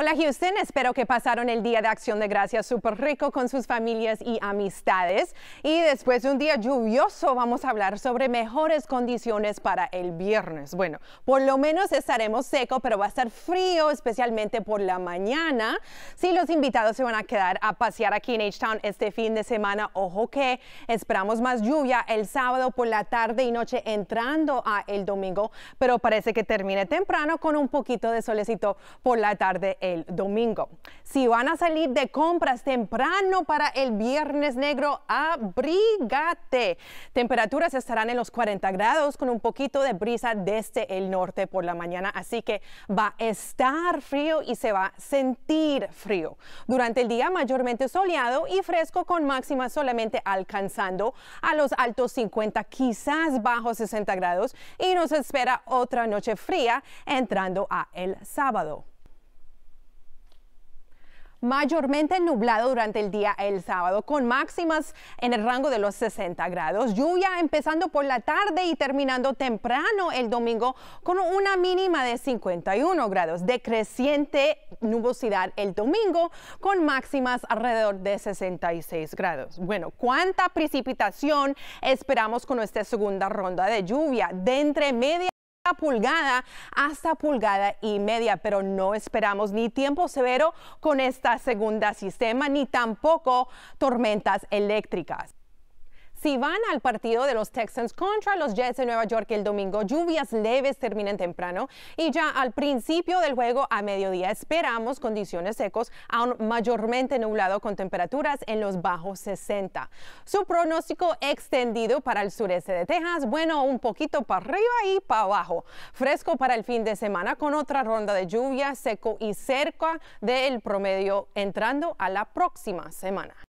Hola Houston, espero que pasaron el Día de Acción de Gracias súper rico con sus familias y amistades. Y después de un día lluvioso vamos a hablar sobre mejores condiciones para el viernes. Bueno, por lo menos estaremos seco, pero va a estar frío, especialmente por la mañana. Si los invitados se van a quedar a pasear aquí en H-Town este fin de semana, ojo que esperamos más lluvia el sábado por la tarde y noche entrando a el domingo, pero parece que termine temprano con un poquito de solecito por la tarde el domingo. Si van a salir de compras temprano para el viernes negro, abrígate. Temperaturas estarán en los 40 grados con un poquito de brisa desde el norte por la mañana, así que va a estar frío y se va a sentir frío. Durante el día mayormente soleado y fresco con máxima solamente alcanzando a los altos 50, quizás bajo 60 grados y nos espera otra noche fría entrando a el sábado mayormente nublado durante el día el sábado, con máximas en el rango de los 60 grados. Lluvia empezando por la tarde y terminando temprano el domingo con una mínima de 51 grados. Decreciente nubosidad el domingo con máximas alrededor de 66 grados. Bueno, ¿cuánta precipitación esperamos con esta segunda ronda de lluvia? De entre media pulgada hasta pulgada y media, pero no esperamos ni tiempo severo con esta segunda sistema ni tampoco tormentas eléctricas si van al partido de los Texans contra los Jets de Nueva York el domingo, lluvias leves terminan temprano y ya al principio del juego a mediodía esperamos condiciones secos, aún mayormente nublado con temperaturas en los bajos 60. Su pronóstico extendido para el sureste de Texas, bueno, un poquito para arriba y para abajo. Fresco para el fin de semana con otra ronda de lluvia seco y cerca del promedio entrando a la próxima semana.